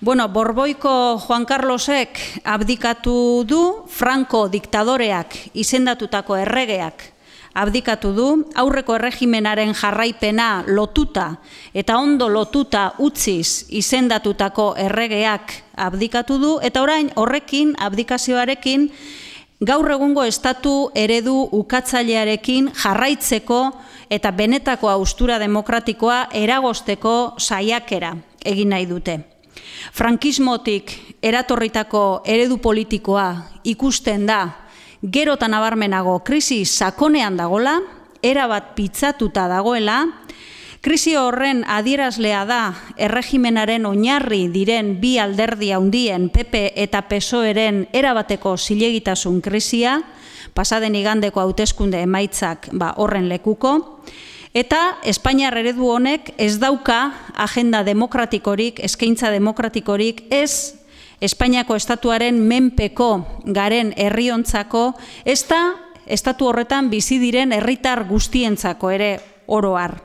Bueno, Borboiko Juan Carlosek abdikatu du Franco diktadoreak izendatutako erregeak. Abdikatu du aurreko erregimenaren jarraipena lotuta eta ondo lotuta utziz izendatutako erregeak abdikatu du eta orain horrekin abdikazioarekin gaur egungo estatu eredu ukatzailearekin jarraitzeko eta benetako austura demokratikoa eragosteko saiakera egin nahi dute. Frankismotik eratorritako eredu politikoa ikusten da gerotan nabarmenago krisi sakonean dagola, erabat pitzatuta dagoela, krisi horren adierazlea da erregimenaren oinarri diren bi alderdi handien PP eta PSOEren erabateko zilegitasun krisia, pasaden igandeko hautezkunde emaitzak ba, horren lekuko, Eta Espainiar eredu honek ez dauka agenda demokratikorik, eskaintza demokratikorik, ez Espainiako estatuaren menpeko garen herriontzako, ez da estatu horretan bizi diren herritar guztientzako ere oro har.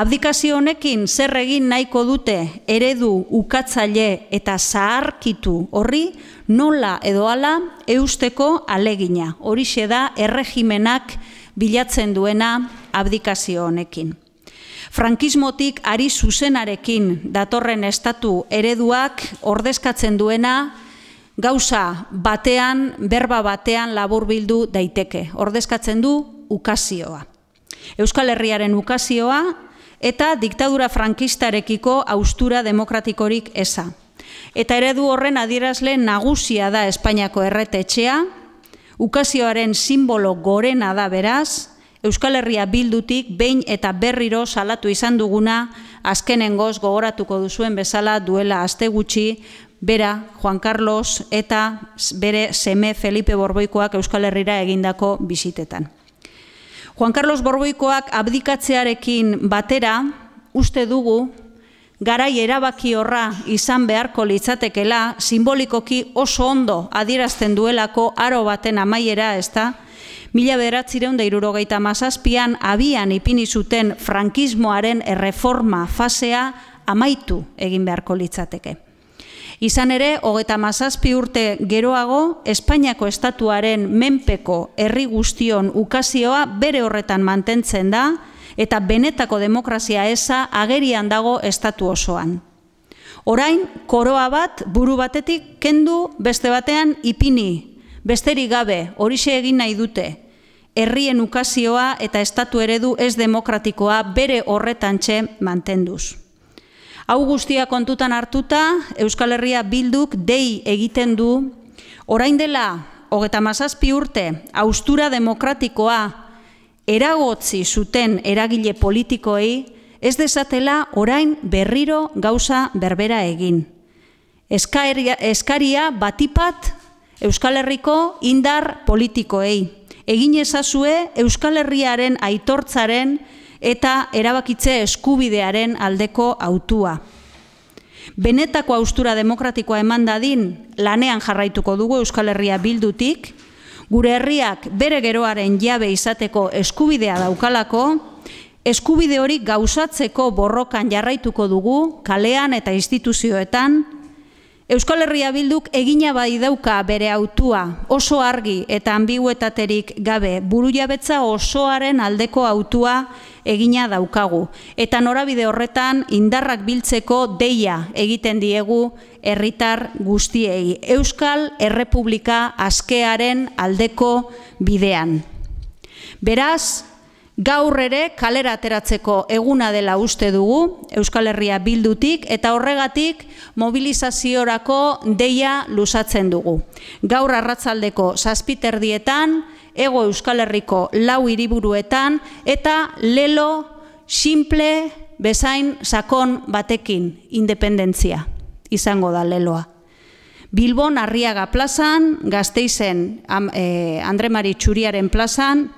Abdikazio honekin zer egin nahiko dute eredu ukatzaile eta zaharkitu horri nola edo ala eusteko alegina. Horixe da erregimenak bilatzen duena abdikazio honekin. Frankismotik ari zuzenarekin datorren estatu ereduak ordezkatzen duena gauza batean, berba batean laburbildu daiteke. Ordezkatzen du ukazioa. Euskal Herriaren ukazioa eta diktadura frankistarekiko austura demokratikorik eza. Eta eredu horren adierazle nagusia da Espainiako erretetxea, Ukazioaren simbolo gorena da beraz, Euskal Herria bildutik behin eta berriro salatu izan duguna azkenengoz gogoratuko duzuen bezala duela aste gutxi, bera Juan Carlos eta bere seme Felipe Borboikoak Euskal Herrira egindako bizitetan. Juan Carlos Borboikoak abdikatzearekin batera, uste dugu, garai erabaki horra izan beharko litzatekela, simbolikoki oso ondo adierazten duelako aro baten amaiera, ez da? Mila beratzireun da irurogeita mazazpian, abian ipini zuten frankismoaren erreforma fasea amaitu egin beharko litzateke. Izan ere, hogeta mazazpi urte geroago, Espainiako estatuaren menpeko herri guztion ukazioa bere horretan mantentzen da, eta benetako demokrazia eza agerian dago estatu osoan. Orain, koroa bat buru batetik kendu beste batean ipini, besterik gabe, horixe egin nahi dute, herrien ukazioa eta estatu eredu ez demokratikoa bere horretan txe mantenduz. Hau guztia kontutan hartuta, Euskal Herria bilduk dei egiten du, orain dela, hogeta mazazpi urte, austura demokratikoa, eragotzi zuten eragile politikoei ez dezatela orain berriro gauza berbera egin. Eskaria batipat Euskal Herriko indar politikoei. Egin ezazue Euskal Herriaren aitortzaren eta erabakitze eskubidearen aldeko autua. Benetako austura demokratikoa eman dadin lanean jarraituko dugu Euskal Herria bildutik, Gure herriak bere geroaren jabe izateko eskubidea daukalako eskubide hori gauzatzeko borrokan jarraituko dugu kalean eta instituzioetan Euskal Herria Bilduk egina bai dauka bere autua oso argi eta ambiguetaterik gabe buru jabetza osoaren aldeko autua egina daukagu. Eta norabide horretan indarrak biltzeko deia egiten diegu herritar guztiei. Euskal Errepublika askearen aldeko bidean. Beraz, Gaur ere kalera ateratzeko eguna dela uste dugu Euskal Herria bildutik eta horregatik mobilizaziorako deia luzatzen dugu. Gaur arratzaldeko zazpiterdietan, ego Euskal Herriko lau hiriburuetan eta lelo, simple, bezain, sakon batekin independentzia izango da leloa. Bilbon Arriaga plazan, Gasteizen eh, Andremari Txuriaren plazan,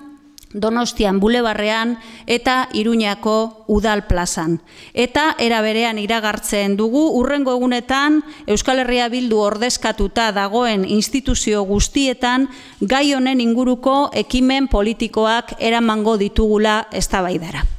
Donostian Bulebarrean eta Iruñako Udal Plazan. Eta era berean iragartzen dugu urrengo egunetan Euskal Herria Bildu ordezkatuta dagoen instituzio guztietan gai honen inguruko ekimen politikoak eramango ditugula eztabaidara.